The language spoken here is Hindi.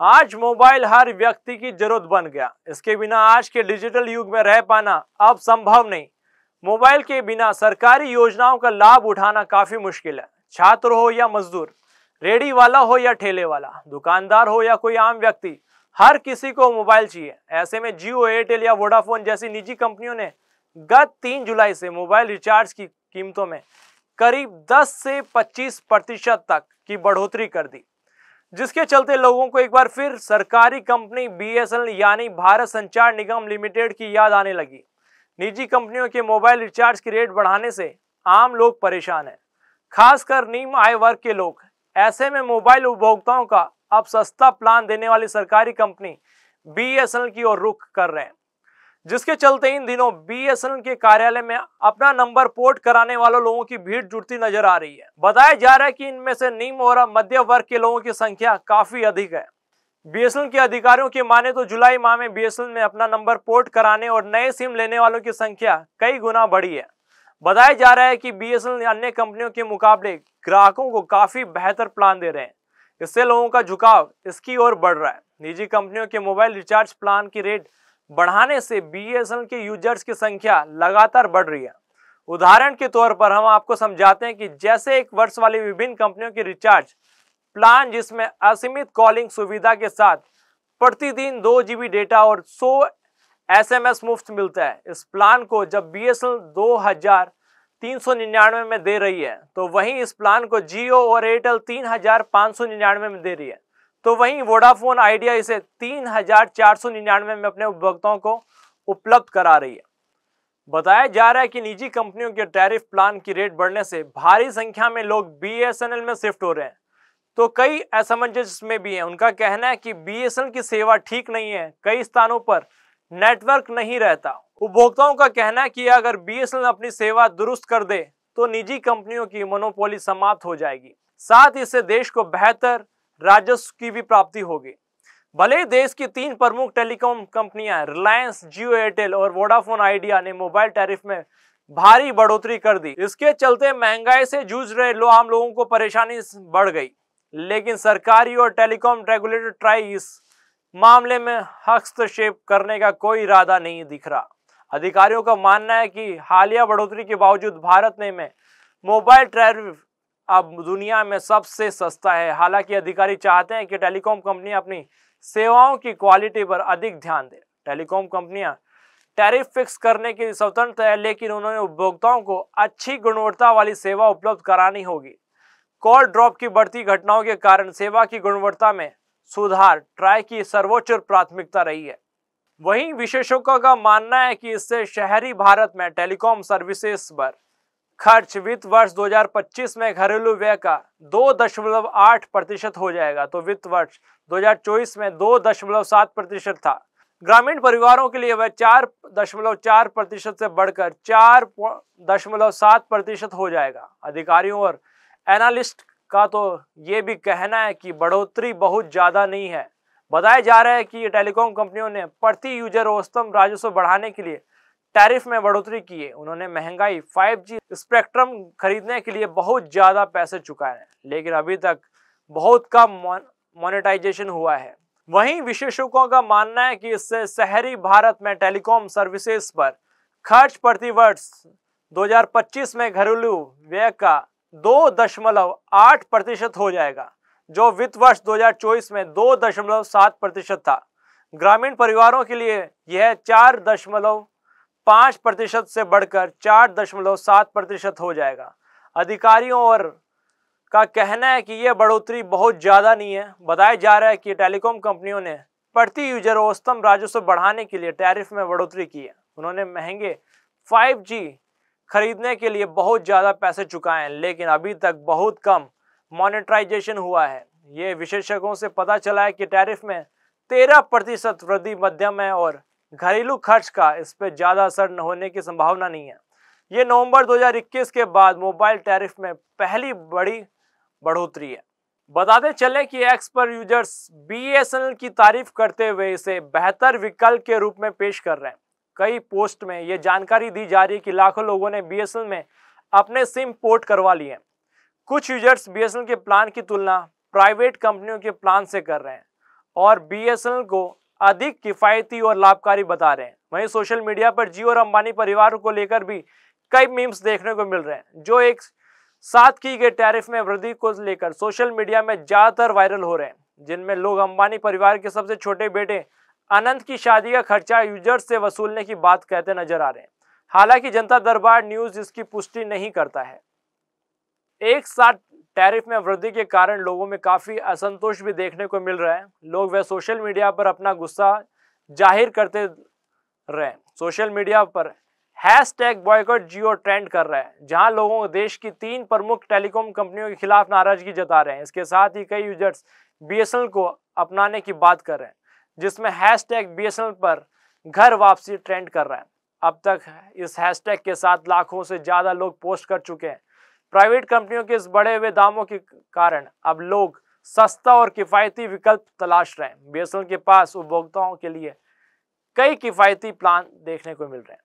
आज मोबाइल हर व्यक्ति की जरूरत बन गया इसके बिना आज के डिजिटल युग में रह पाना अब संभव नहीं मोबाइल के बिना सरकारी योजनाओं का लाभ उठाना काफ़ी मुश्किल है छात्र हो या मजदूर रेडी वाला हो या ठेले वाला दुकानदार हो या कोई आम व्यक्ति हर किसी को मोबाइल चाहिए ऐसे में जियो एयरटेल या वोडाफोन जैसी निजी कंपनियों ने गत तीन जुलाई से मोबाइल रिचार्ज की कीमतों में करीब 10 से 25 प्रतिशत तक की बढ़ोतरी कर दी जिसके चलते लोगों को एक बार फिर सरकारी कंपनी बीएसएनएल यानी भारत संचार निगम लिमिटेड की याद आने लगी निजी कंपनियों के मोबाइल रिचार्ज की रेट बढ़ाने से आम लोग परेशान हैं खासकर निम्न आय वर्ग के लोग ऐसे में मोबाइल उपभोक्ताओं का अब सस्ता प्लान देने वाली सरकारी कंपनी बी की ओर रुख कर रहे हैं जिसके चलते इन दिनों बीएसएनएल के कार्यालय में अपना नंबर पोर्ट कराने वालों लोगों की भीड़ जुटती नजर आ रही है बताया जा रहा है कि इनमें से निम्न और मध्य वर्ग के लोगों की संख्या काफी अधिक है बीएसएनएल के अधिकारियों की माने तो जुलाई माह में बीएसएनएल में अपना नंबर पोर्ट कराने और नए सिम लेने वालों की संख्या कई गुना बढ़ी है बताया जा रहा है कि बीएसएनएल अन्य कंपनियों के मुकाबले ग्राहकों को काफी बेहतर प्लान दे रहे हैं इससे लोगों का झुकाव इसकी ओर बढ़ रहा है निजी कंपनियों के मोबाइल रिचार्ज प्लान की रेट बढ़ाने से बी के यूजर्स की संख्या लगातार बढ़ रही है उदाहरण के तौर पर हम आपको समझाते हैं कि जैसे एक वर्ष वाली विभिन्न कंपनियों के रिचार्ज प्लान जिसमें असीमित कॉलिंग सुविधा के साथ प्रतिदिन दो जीबी डेटा और 100 एसएमएस मुफ्त मिलता है इस प्लान को जब बी एस दो हजार तीन सौ निन्यानवे में दे रही है तो वहीं इस प्लान को जियो और एयरटेल तीन हजार सौ निन्यानवे में दे रही है तो वहीं वोडाफोन आइडिया इसे तीन हजार चार सौ निन्यानवे में अपने उपभोक्ताओं को उपलब्ध करा रही है बताया जा रहा है कि निजी कंपनियों के टैरिफ प्लान की रेट बढ़ने से भारी संख्या में लोग बी में शिफ्ट हो रहे हैं तो कई असमंजस में भी हैं उनका कहना है कि बी की सेवा ठीक नहीं है कई स्थानों पर नेटवर्क नहीं रहता उपभोक्ताओं का कहना है कि अगर बी अपनी सेवा दुरुस्त कर दे तो निजी कंपनियों की मोनोपोली समाप्त हो जाएगी साथ ही इससे देश को बेहतर राजस्व की भी प्राप्ति होगी भले देश की तीन प्रमुख टेलीकॉम कंपनियां रिलायंस जियो एयरटेल और वोडाफोन आइडिया ने मोबाइल टैरिफ में भारी बढ़ोतरी कर दी इसके चलते महंगाई से जूझ रहे लो आम लोगों को परेशानी बढ़ गई लेकिन सरकारी और टेलीकॉम रेगुलेटर ट्राई इस मामले में हस्तक्षेप करने का कोई इरादा नहीं दिख रहा अधिकारियों का मानना है कि हालिया बढ़ोतरी के बावजूद भारत ने में मोबाइल टैरिफ अब दुनिया में सबसे सस्ता है हालांकि अधिकारी चाहते हैं कि टेलीकॉम कंपनियां अपनी सेवाओं की क्वालिटी पर अधिक ध्यान दें टेलीकॉम कंपनियां टैरिफ फिक्स करने के लिए स्वतंत्र है लेकिन उन्होंने उपभोक्ताओं को अच्छी गुणवत्ता वाली सेवा उपलब्ध करानी होगी कॉल ड्रॉप की बढ़ती घटनाओं के कारण सेवा की गुणवत्ता में सुधार ट्राई की सर्वोच्च प्राथमिकता रही है वहीं विशेषज्ञों का मानना है कि इससे शहरी भारत में टेलीकॉम सर्विसेज पर खर्च वित्त वर्ष 2025 में घरेलू व्यय का दो दशमलव आठ प्रतिशत हो जाएगा तो वित्त वर्ष 2024 में दो दशमलव सात प्रतिशत था ग्रामीण परिवारों के लिए वह चार दशमलव चार प्रतिशत से बढ़कर चार दशमलव सात प्रतिशत हो जाएगा अधिकारियों और एनालिस्ट का तो ये भी कहना है कि बढ़ोतरी बहुत ज़्यादा नहीं है बताया जा रहा है कि टेलीकॉम कंपनियों ने प्रति यूजर औस्तम राजस्व बढ़ाने के लिए टैरिफ में बढ़ोतरी की है उन्होंने महंगाई 5G स्पेक्ट्रम खरीदने के लिए बहुत ज़्यादा पैसे चुकाए हैं लेकिन अभी तक बहुत कम मोनेटाइजेशन हुआ है वहीं विशेषज्ञों का मानना है कि इससे शहरी भारत में टेलीकॉम सर्विसेज पर खर्च प्रति वर्ष 2025 में घरेलू व्यय का दो दशमलव आठ प्रतिशत हो जाएगा जो वित्त वर्ष 2024 में दो दशमलव सात प्रतिशत था ग्रामीण परिवारों के लिए यह चार दशमलव पाँच प्रतिशत से बढ़कर चार दशमलव सात प्रतिशत हो जाएगा अधिकारियों और का कहना है कि यह बढ़ोतरी बहुत ज़्यादा नहीं है बताया जा रहा है कि टेलीकॉम कंपनियों ने प्रति यूजर औस्तम राजस्व बढ़ाने के लिए टैरिफ में बढ़ोतरी की है उन्होंने महंगे 5G खरीदने के लिए बहुत ज़्यादा पैसे चुकाए हैं लेकिन अभी तक बहुत कम मोनिट्राइजेशन हुआ है ये विशेषज्ञों से पता चला है कि टैरिफ में तेरह प्रतिशत वृद्धि मध्यम है और घरेलू खर्च का इस पर ज़्यादा असर न होने की संभावना नहीं है ये नवंबर 2021 के बाद मोबाइल टैरिफ में पहली बड़ी बढ़ोतरी है बताते चले कि एक्स पर यूजर्स बीएसएनएल की तारीफ करते हुए इसे बेहतर विकल्प के रूप में पेश कर रहे हैं कई पोस्ट में ये जानकारी दी जा रही है कि लाखों लोगों ने बी में अपने सिम पोर्ट करवा लिए हैं कुछ यूजर्स बी के प्लान की तुलना प्राइवेट कंपनियों के प्लान से कर रहे हैं और बी को अधिक किफ़ायती और लाभकारी बता रहे हैं वहीं सोशल मीडिया पर जियो और अंबानी परिवार को लेकर भी कई मीम्स देखने को मिल रहे हैं जो एक साथ की गई टैरिफ में वृद्धि को लेकर सोशल मीडिया में ज़्यादातर वायरल हो रहे हैं जिनमें लोग अंबानी परिवार के सबसे छोटे बेटे अनंत की शादी का खर्चा यूजर्स से वसूलने की बात कहते नजर आ रहे हैं हालांकि जनता दरबार न्यूज इसकी पुष्टि नहीं करता है एक साथ टैरिफ में वृद्धि के कारण लोगों में काफ़ी असंतोष भी देखने को मिल रहा है लोग वह सोशल मीडिया पर अपना गुस्सा जाहिर करते रहे सोशल मीडिया पर hash tag boycott Jio trend कर रहा है जहां लोगों को देश की तीन प्रमुख टेलीकॉम कंपनियों के खिलाफ नाराजगी जता रहे हैं इसके साथ ही कई यूजर्स बी को अपनाने की बात कर रहे हैं जिसमें हैश टैग पर घर वापसी ट्रेंड कर रहा है अब तक इस हैश के साथ लाखों से ज़्यादा लोग पोस्ट कर चुके हैं प्राइवेट कंपनियों के इस बढ़े हुए दामों के कारण अब लोग सस्ता और किफ़ायती विकल्प तलाश रहे हैं बी के पास उपभोक्ताओं के लिए कई किफ़ायती प्लान देखने को मिल रहे हैं